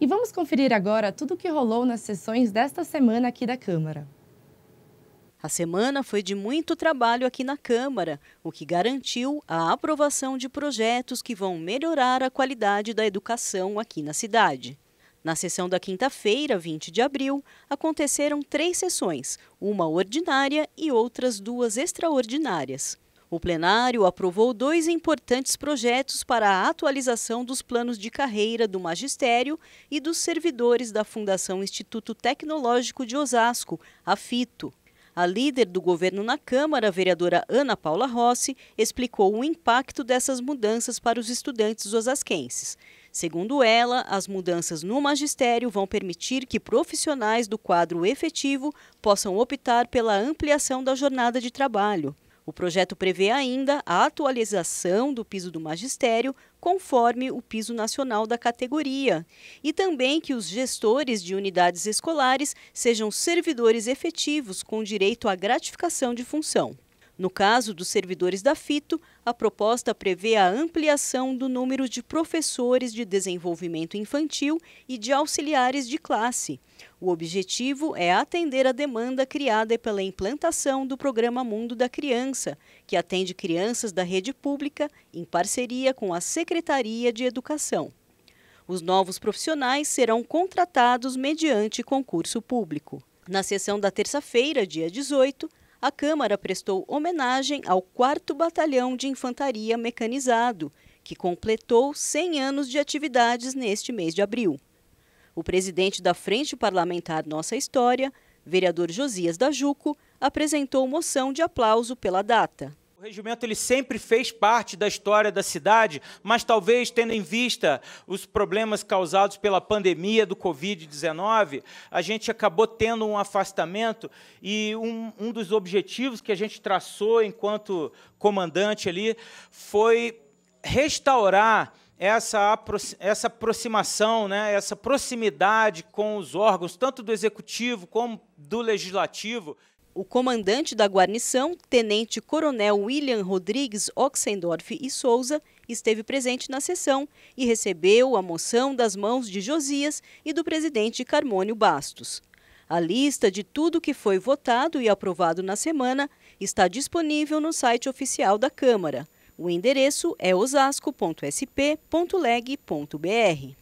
E vamos conferir agora tudo o que rolou nas sessões desta semana aqui da Câmara. A semana foi de muito trabalho aqui na Câmara, o que garantiu a aprovação de projetos que vão melhorar a qualidade da educação aqui na cidade. Na sessão da quinta-feira, 20 de abril, aconteceram três sessões, uma ordinária e outras duas extraordinárias. O plenário aprovou dois importantes projetos para a atualização dos planos de carreira do magistério e dos servidores da Fundação Instituto Tecnológico de Osasco, a FITO. A líder do governo na Câmara, a vereadora Ana Paula Rossi, explicou o impacto dessas mudanças para os estudantes osasquenses. Segundo ela, as mudanças no magistério vão permitir que profissionais do quadro efetivo possam optar pela ampliação da jornada de trabalho. O projeto prevê ainda a atualização do piso do magistério conforme o piso nacional da categoria, e também que os gestores de unidades escolares sejam servidores efetivos com direito à gratificação de função. No caso dos servidores da FITO, a proposta prevê a ampliação do número de professores de desenvolvimento infantil e de auxiliares de classe. O objetivo é atender a demanda criada pela implantação do Programa Mundo da Criança, que atende crianças da rede pública em parceria com a Secretaria de Educação. Os novos profissionais serão contratados mediante concurso público. Na sessão da terça-feira, dia 18, a Câmara prestou homenagem ao 4 Batalhão de Infantaria Mecanizado, que completou 100 anos de atividades neste mês de abril. O presidente da Frente Parlamentar Nossa História, vereador Josias da Juco, apresentou moção de aplauso pela data. O regimento ele sempre fez parte da história da cidade, mas talvez tendo em vista os problemas causados pela pandemia do Covid-19, a gente acabou tendo um afastamento e um, um dos objetivos que a gente traçou enquanto comandante ali foi restaurar essa, essa aproximação, né, essa proximidade com os órgãos, tanto do executivo como do legislativo. O comandante da guarnição, Tenente Coronel William Rodrigues Oxendorf e Souza, esteve presente na sessão e recebeu a moção das mãos de Josias e do presidente Carmônio Bastos. A lista de tudo que foi votado e aprovado na semana está disponível no site oficial da Câmara. O endereço é osasco.sp.leg.br.